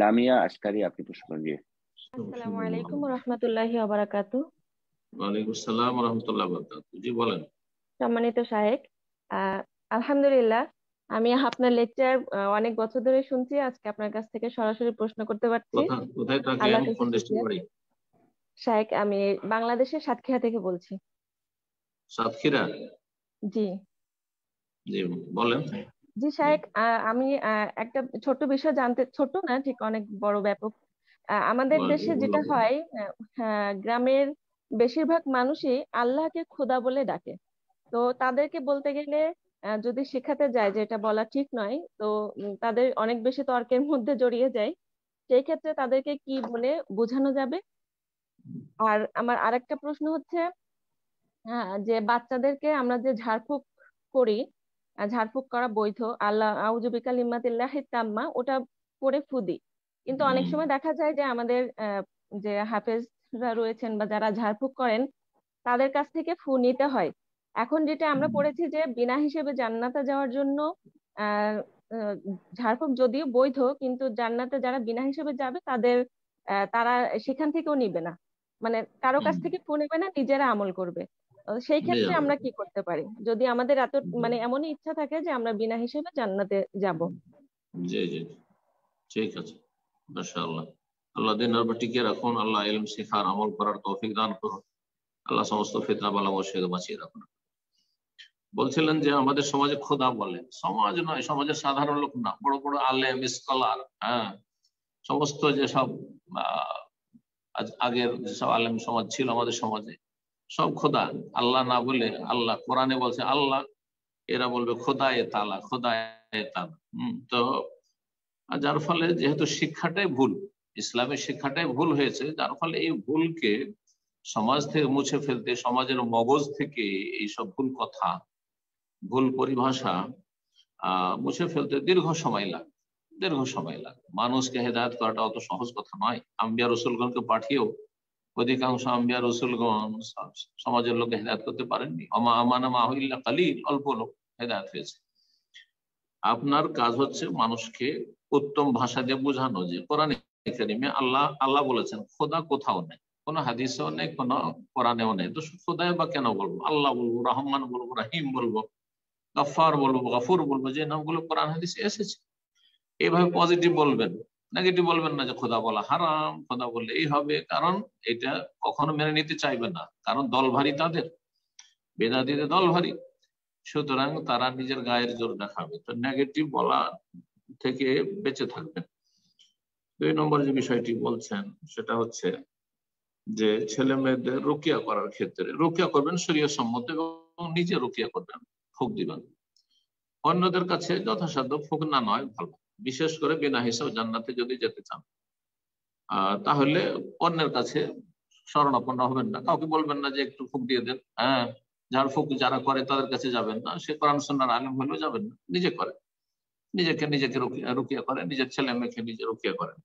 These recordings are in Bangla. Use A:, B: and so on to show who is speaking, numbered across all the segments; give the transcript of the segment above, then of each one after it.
A: লামিয়া আসকারি আপনি প্রশ্ন করুন জি
B: আসসালামু আলাইকুম ওয়া রাহমাতুল্লাহি ওয়া বারাকাতু
A: ওয়া আলাইকুম আসসালাম ওয়া রাহমাতুল্লাহি ওয়া বারাকাতু জি বলেন
B: সম্মানিত শায়েক আলহামদুলিল্লাহ আমি আপনার লেকচার অনেক বছর ধরে শুনছি আজকে আপনার কাছ থেকে সরাসরি প্রশ্ন করতে পারছি শায়েক আমি বাংলাদেশের সাতক্ষীরা থেকে বলছি সাতক্ষীরা জি জি বলেন জি শায়েক আমি একটা ছোট্ট বিষয় জানতে ছোট না ঠিক অনেক বড় ব্যাপক আমাদের দেশে যেটা হয় গ্রামের বেশিরভাগ মানুষই আল্লাহকে খোদা বলে ডাকে তো তাদেরকে বলতে গেলে যদি শেখাতে যায় যে এটা বলা ঠিক নয় তো তাদের অনেক বেশি তর্কের মধ্যে জড়িয়ে যায় সেই ক্ষেত্রে তাদেরকে কি বলে বোঝানো যাবে আর আমার আরেকটা প্রশ্ন হচ্ছে যে বাচ্চাদেরকে আমরা যে ঝাড়ফুঁক করি ঝাড়ফুঁক করা বৈধ আল্লাহ আউজুবিকা লিম্মাতিল্লাহ তাম্মা ওটা পড়ে ফুদি কিন্তু অনেক সময় দেখা যায় যে আমাদের যে হাফেজরা রয়েছেন বা যারা ঝাড়ফুঁক করেন তাদের কাছ থেকে ফু নিতে হয় এখন যেটা আমরা পড়েছি যে বিনা হিসেবে জান্নাতে যাওয়ার জন্য ঝাড়ফুঁক যদিও বৈধ কিন্তু জান্নাতে যারা বিনা হিসেবে যাবে তাদের তারা সেখান থেকেও নিবে না মানে কারো কাছ থেকে ফু নেবে না নিজেরা আমল করবে সেই ক্ষেত্রে আমরা কি করতে পারি যদি আমাদের এত মানে এমনই ইচ্ছা থাকে যে আমরা বিনা হিসেবে জান্নাতে যাব
A: জি জি ঠিক আছে মাশাআল্লাহ আল্লাহ দিন আর টিকে রাখুন আল্লাহ ইলম শিখার আমল করার তৌফিক দান করুন আল্লাহ সমস্ত ফিতনা বালা থেকে বাঁচিয়ে রাখুন বলছিলেন যে আমাদের সমাজে খোদা বলে সমাজ নয় সমাজের সাধারণ লোক না বড় বড় আলেম স্কলার হ্যাঁ সমস্ত যেসব আগের যেসব আলেম সমাজ ছিল আমাদের সমাজে সব খোদা আল্লাহ না বলে আল্লাহ কোরআনে বলছে আল্লাহ এরা বলবে খোদায় তালা খোদায় তালা তো যার ফলে যেহেতু শিক্ষাটাই ভুল ইসলামের শিক্ষাটাই ভুল হয়েছে যার ফলে এই ভুলকে সমাজ থেকে মুছে ফেলতে সমাজের মগজ থেকে এইসব ভুল কথা ভুল পরিভাষা মুছে ফেলতে দীর্ঘ সময় লাগে দীর্ঘ সময় লাগে মানুষকে হেদায়ত করাটা অত সহজ কথা নয় আম্বিয়া রসুলগঞ্জকে পাঠিয়েও অধিকাংশ আম্বিয়া রসুলগণ সমাজের লোকে হেদায়ত করতে পারেননি অমা আমানা মাহিল্লা অল্প লোক হেদায়ত হয়েছে আপনার কাজ হচ্ছে মানুষকে উত্তম ভাষা দিয়ে বোঝানো যে কোরআন একাডেমি আল্লাহ আল্লাহ বলেছেন খোদা কোথাও নেই কোনো হাদিসেও নেই কোনো কোরআনেও নেই তো খোদায় বা কেন বলবো আল্লাহ বলবো রহমান বলবো রাহিম বলবো গফার বলবো গফুর বলবো যে নামগুলো কোরআন হাদিসে এসেছে এভাবে পজিটিভ বলবেন নেগেটিভ বলবেন না যে খোদা বলা হারাম খোদা বললে এই হবে কারণ এটা কখনো মেনে নিতে চাইবে না কারণ দল ভারী তাদের বেদাদিতে দল ভারী সুতরাং তারা নিজের গায়ের জোর দেখাবে তো নেগেটিভ বলা থেকে বেঁচে থাকবে দুই নম্বর যে বিষয়টি বলছেন সেটা হচ্ছে যে ছেলে মেয়েদের রোকিয়া করার ক্ষেত্রে রোকিয়া করবেন শরীয় সম্মত এবং নিজে রোকিয়া করবেন ফুক দিবেন অন্যদের কাছে যথাসাধ্য ফুক না নয় ভালো বিশেষ করে বিনা হিসাব জান্নাতে যদি যেতে চান তাহলে অন্যের কাছে শরণাপন্ন হবেন না কাউকে বলবেন না যে একটু ফুক দিয়ে দেন হ্যাঁ যার ফুক যারা করে তাদের কাছে যাবেন না সে কোরআন সন্ন্যার হলেও যাবেন না নিজে করে নিজেকে নিজেকে রুকিয়া করে নিজের ছেলে মেয়েকে নিজে রুকিয়া করেন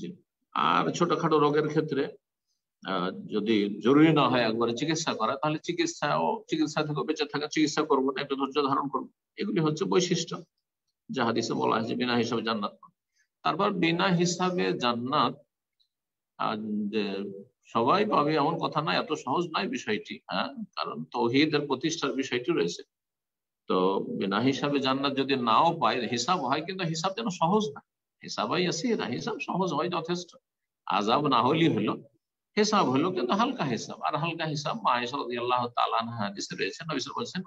A: জি আর ছোটখাটো রোগের ক্ষেত্রে যদি জরুরি না হয় একবারে চিকিৎসা করা তাহলে চিকিৎসা ও চিকিৎসা থেকে বেঁচে থাকা চিকিৎসা করবো না একটু ধৈর্য ধারণ করবো এগুলি হচ্ছে বৈশিষ্ট্য যা বলা হয়েছে বিনা হিসাবে জান্নাত তারপর বিনা হিসাবে জান্নাত সবাই পাবে এমন কথা নয় এত সহজ নয় বিষয়টি হ্যাঁ কারণ তৌহিদের প্রতিষ্ঠার বিষয়টি রয়েছে তো বিনা হিসাবে জান্নাত যদি নাও পায় হিসাব হয় কিন্তু হিসাব যেন সহজ না হিসাব হিসাব সহজ হয় যথেষ্ট আজাব না হলেই হলো হিসাব হলো কিন্তু হালকা হিসাব আর হালকা হিসাব মা হিসাব আল্লাহ তালা হাদিসে রয়েছেন বলছেন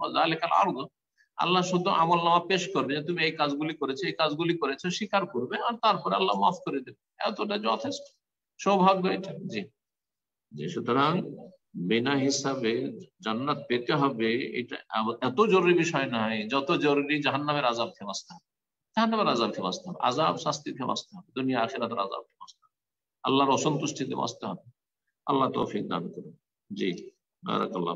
A: আল্লাহ শুধু আমল নামা পেশ করবে যে তুমি এই কাজগুলি করেছো এই কাজগুলি করেছো স্বীকার করবে আর তারপরে আল্লাহ মাফ করে দেবে এতটা যথেষ্ট সৌভাগ্য এটা জি জি সুতরাং বিনা হিসাবে জান্নাত পেতে হবে এটা এত জরুরি বিষয় নাই যত জরুরি জাহান্নামের আজাব থেকে জাহান্নামের আজাব থেকে আজাব শাস্তি থেকে হবে দুনিয়া আখেরাতের আজাব থেকে হবে আল্লাহর অসন্তুষ্টিতে বাঁচতে হবে আল্লাহ তৌফিক দান করুন জি বারাকাল্লাহ